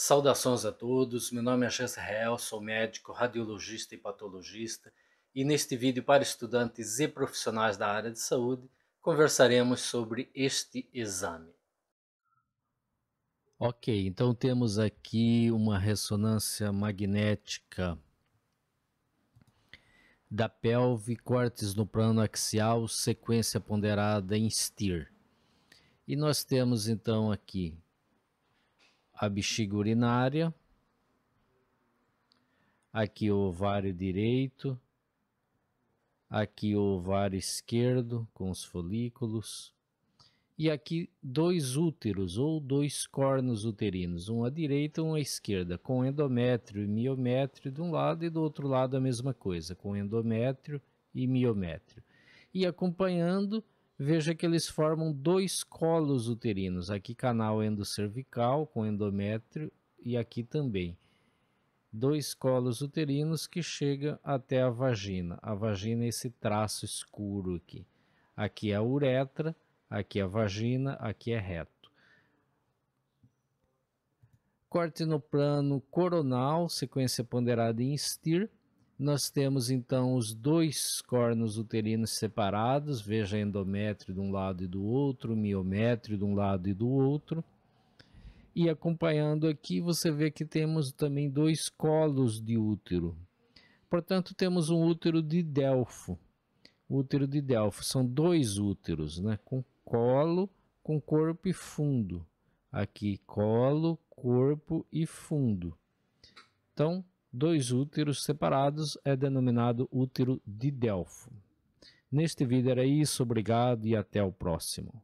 Saudações a todos, meu nome é Jesse Real, sou médico, radiologista e patologista e neste vídeo para estudantes e profissionais da área de saúde conversaremos sobre este exame. Ok, então temos aqui uma ressonância magnética da pelve, cortes no plano axial, sequência ponderada em STIR. E nós temos então aqui a bexiga urinária, aqui o ovário direito, aqui o ovário esquerdo com os folículos, e aqui dois úteros ou dois cornos uterinos, um à direita e um à esquerda, com endométrio e miométrio de um lado e do outro lado a mesma coisa, com endométrio e miométrio. E acompanhando veja que eles formam dois colos uterinos, aqui canal endocervical com endométrio e aqui também. Dois colos uterinos que chegam até a vagina. A vagina é esse traço escuro aqui. Aqui é a uretra, aqui é a vagina, aqui é reto. Corte no plano coronal, sequência ponderada em STIR nós temos então os dois cornos uterinos separados, veja endométrio de um lado e do outro, miométrio de um lado e do outro. E acompanhando aqui, você vê que temos também dois colos de útero. Portanto, temos um útero de Delfo. útero de Delfo são dois úteros, né? com colo, com corpo e fundo. Aqui, colo, corpo e fundo. Então, dois úteros separados é denominado útero de Delfo. Neste vídeo era isso, obrigado e até o próximo.